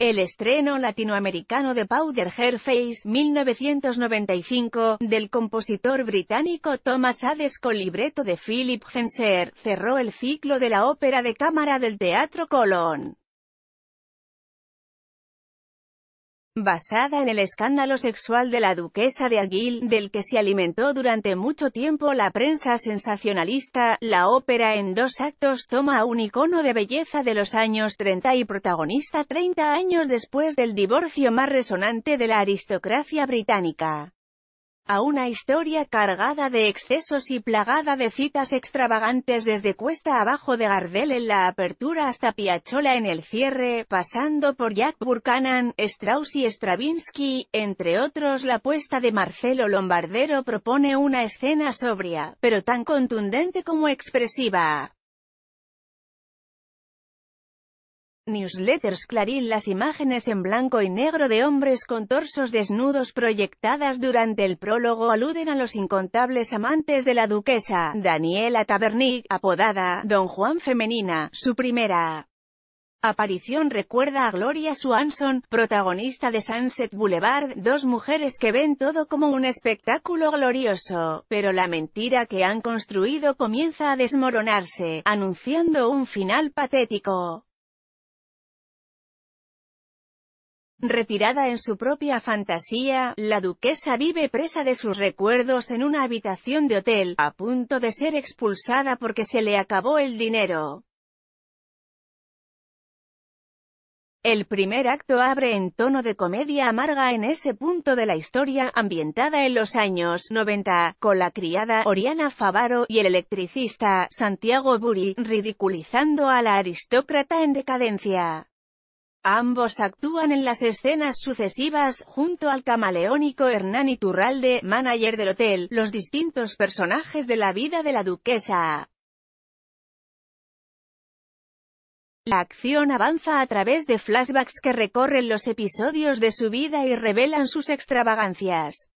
El estreno latinoamericano de Powder Her Face 1995, del compositor británico Thomas Hades con libreto de Philip Genser, cerró el ciclo de la ópera de cámara del Teatro Colón. basada en el escándalo sexual de la duquesa de Aguil, del que se alimentó durante mucho tiempo la prensa sensacionalista, la ópera en dos actos toma a un icono de belleza de los años 30 y protagonista 30 años después del divorcio más resonante de la aristocracia británica a una historia cargada de excesos y plagada de citas extravagantes desde cuesta abajo de Gardel en la apertura hasta Piachola en el cierre, pasando por Jack Burkanan, Strauss y Stravinsky, entre otros la puesta de Marcelo Lombardero propone una escena sobria, pero tan contundente como expresiva. Newsletters Clarín Las imágenes en blanco y negro de hombres con torsos desnudos proyectadas durante el prólogo aluden a los incontables amantes de la duquesa, Daniela Tabernic, apodada Don Juan Femenina, su primera aparición recuerda a Gloria Swanson, protagonista de Sunset Boulevard, dos mujeres que ven todo como un espectáculo glorioso, pero la mentira que han construido comienza a desmoronarse, anunciando un final patético. Retirada en su propia fantasía, la duquesa vive presa de sus recuerdos en una habitación de hotel, a punto de ser expulsada porque se le acabó el dinero. El primer acto abre en tono de comedia amarga en ese punto de la historia, ambientada en los años 90, con la criada Oriana Favaro y el electricista Santiago Buri, ridiculizando a la aristócrata en decadencia. Ambos actúan en las escenas sucesivas, junto al camaleónico Hernán Iturralde, manager del hotel, los distintos personajes de la vida de la duquesa. La acción avanza a través de flashbacks que recorren los episodios de su vida y revelan sus extravagancias.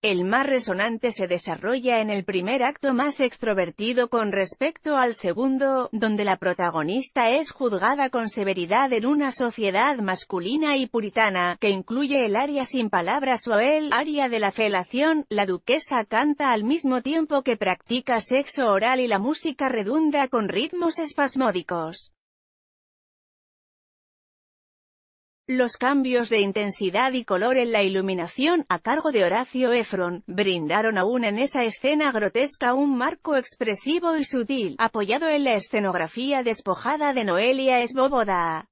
El más resonante se desarrolla en el primer acto más extrovertido con respecto al segundo, donde la protagonista es juzgada con severidad en una sociedad masculina y puritana, que incluye el área sin palabras o el área de la felación, la duquesa canta al mismo tiempo que practica sexo oral y la música redunda con ritmos espasmódicos. Los cambios de intensidad y color en la iluminación, a cargo de Horacio Efron, brindaron aún en esa escena grotesca un marco expresivo y sutil, apoyado en la escenografía despojada de Noelia Esbóboda.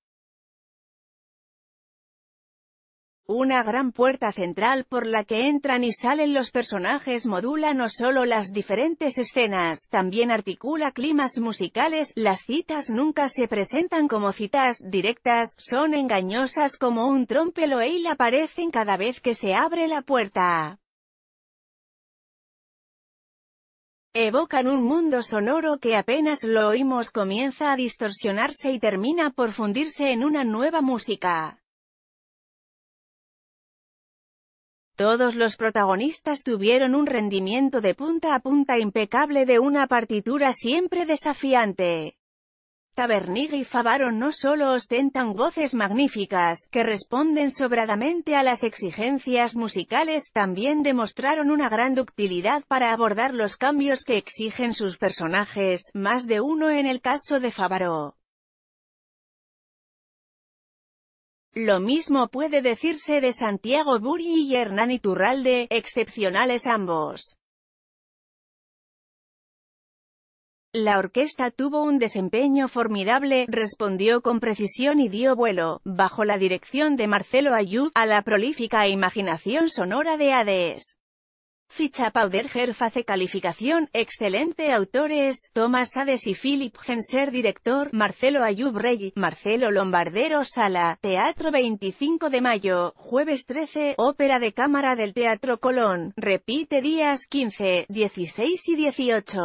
Una gran puerta central por la que entran y salen los personajes modula no solo las diferentes escenas, también articula climas musicales, las citas nunca se presentan como citas directas, son engañosas como un trompelo y y aparecen cada vez que se abre la puerta. evocan un mundo sonoro que apenas lo oímos comienza a distorsionarse y termina por fundirse en una nueva música. Todos los protagonistas tuvieron un rendimiento de punta a punta impecable de una partitura siempre desafiante. Tabernig y Favaro no solo ostentan voces magníficas, que responden sobradamente a las exigencias musicales, también demostraron una gran ductilidad para abordar los cambios que exigen sus personajes, más de uno en el caso de Favaro. Lo mismo puede decirse de Santiago Buri y Hernán Iturralde, excepcionales ambos. La orquesta tuvo un desempeño formidable, respondió con precisión y dio vuelo, bajo la dirección de Marcelo Ayud, a la prolífica imaginación sonora de Hades. Ficha powderger hace Calificación, excelente autores, Tomás Hades y Philip Genser Director, Marcelo Ayub Rey, Marcelo Lombardero Sala, Teatro 25 de Mayo, Jueves 13, Ópera de Cámara del Teatro Colón, repite días 15, 16 y 18.